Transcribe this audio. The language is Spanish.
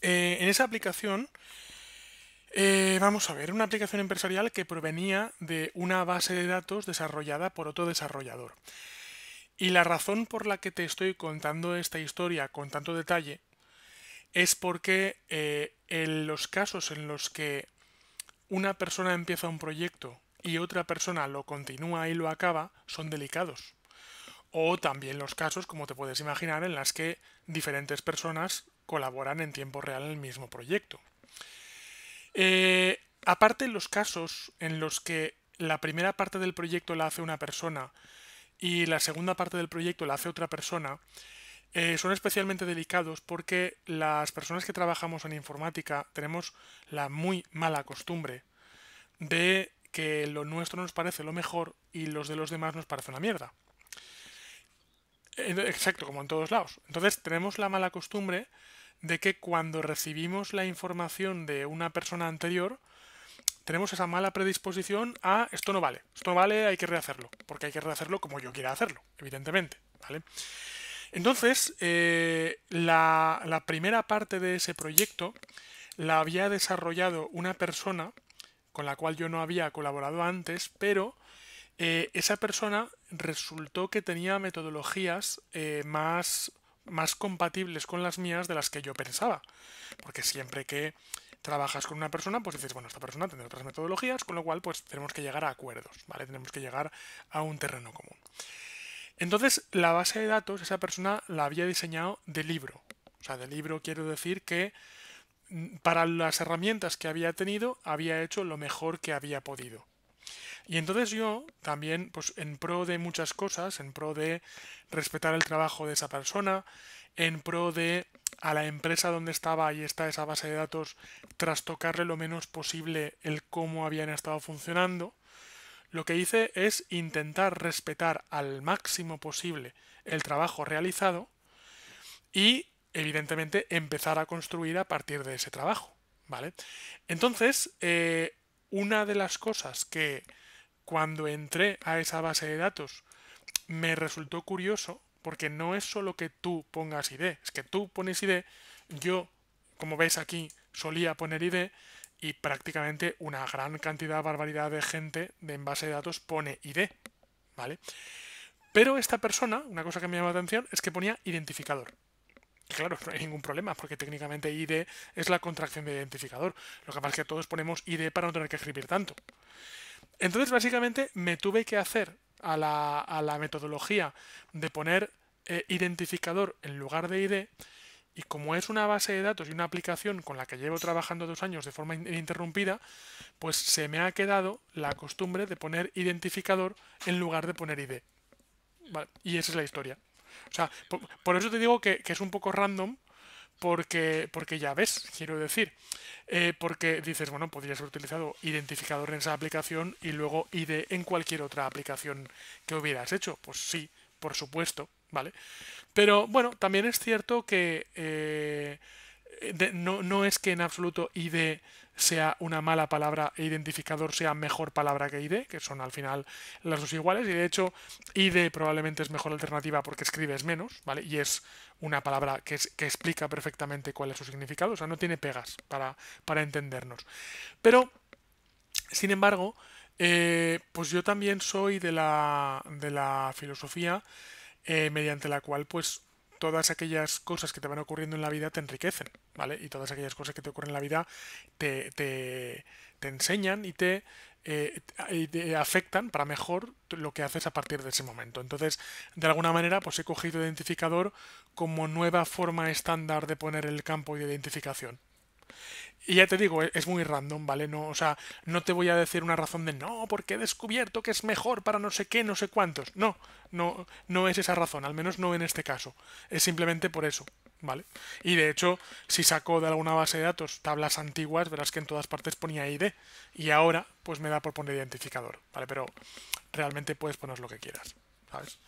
Eh, en esa aplicación, eh, vamos a ver, una aplicación empresarial que provenía de una base de datos desarrollada por otro desarrollador. Y la razón por la que te estoy contando esta historia con tanto detalle es porque eh, en los casos en los que una persona empieza un proyecto y otra persona lo continúa y lo acaba son delicados. O también los casos, como te puedes imaginar, en las que diferentes personas colaboran en tiempo real en el mismo proyecto. Eh, aparte los casos en los que la primera parte del proyecto la hace una persona y la segunda parte del proyecto la hace otra persona, eh, son especialmente delicados porque las personas que trabajamos en informática tenemos la muy mala costumbre de que lo nuestro nos parece lo mejor y los de los demás nos parece una mierda. Eh, exacto, como en todos lados. Entonces tenemos la mala costumbre de que cuando recibimos la información de una persona anterior, tenemos esa mala predisposición a esto no vale, esto no vale, hay que rehacerlo, porque hay que rehacerlo como yo quiera hacerlo, evidentemente, ¿vale? Entonces, eh, la, primera parte de ese proyecto la había desarrollado una persona con la cual yo no había colaborado antes, pero eh, esa persona resultó que tenía metodologías eh, más más compatibles con las mías de las que yo pensaba. Porque siempre que trabajas con una persona, pues dices, bueno, esta persona tendrá otras metodologías, con lo cual pues tenemos que llegar a acuerdos, ¿vale? Tenemos que llegar a un terreno común. Entonces, la base de datos, esa persona la había diseñado de libro. O sea, de libro quiero decir que mm, para las herramientas que había tenido, había hecho lo mejor que había podido. Y entonces yo también, pues en pro de muchas cosas, en pro de respetar el trabajo de esa persona, en pro de a la empresa donde estaba y está esa base de datos, trastocarle lo menos posible el cómo habían estado funcionando, lo que hice es intentar respetar al máximo posible el trabajo realizado y, evidentemente, empezar a construir a partir de ese trabajo. ¿Vale? Entonces, eh, una de las cosas que cuando entré a esa base de datos me resultó curioso porque no es solo que tú pongas ID, es que tú pones ID, yo, como veis aquí, solía poner ID y prácticamente una gran cantidad, barbaridad de gente de en base de datos pone ID, ¿vale? Pero esta persona, una cosa que me llamó la atención, es que ponía identificador. claro, no hay ningún problema, porque técnicamente ID es la contracción de identificador. Lo que pasa es que todos ponemos ID para no tener que escribir tanto. Entonces, básicamente, me tuve que hacer a la, a la metodología de poner eh, identificador en lugar de ID. Y como es una base de datos y una aplicación con la que llevo trabajando dos años de forma ininterrumpida, pues se me ha quedado la costumbre de poner identificador en lugar de poner ID. y esa es la historia. O sea, por, eso te digo que, es un poco random, porque, porque ya ves, quiero decir, eh, porque dices, bueno, podrías haber utilizado identificador en esa aplicación y luego ID en cualquier otra aplicación que hubieras hecho. Pues sí, por supuesto, ¿vale? Pero bueno, también es cierto que... Eh, no, es que en absoluto ID sea una mala palabra e identificador sea mejor palabra que ID, que son al final las dos iguales, y de hecho ID probablemente es mejor alternativa porque escribes menos, ¿vale? Y es una palabra que, explica perfectamente cuál es su significado, o sea, no tiene pegas para, entendernos. Pero, sin embargo, eh, pues yo también soy de la, filosofía eh, mediante la cual pues todas aquellas cosas que te van ocurriendo en la vida te enriquecen, ¿vale? Y todas aquellas cosas que te ocurren en la vida te, te, enseñan eh, y te, afectan para mejor lo que haces a partir de ese momento. Entonces, de alguna manera, pues he cogido identificador como nueva forma estándar de poner el campo de identificación. Y ya te digo, e-, es muy random, ¿vale? No, o sea, no te voy a decir una razón de no, porque he descubierto que es mejor para no sé qué, no sé cuántos. No, no, no es esa razón, al menos no en este caso. Es simplemente por eso, ¿vale? Y de hecho, si saco de alguna base de datos tablas antiguas, verás que en todas partes ponía ID. Y ahora, pues me da por poner identificador, ¿vale? Pero realmente puedes poner lo que quieras, ¿sabes?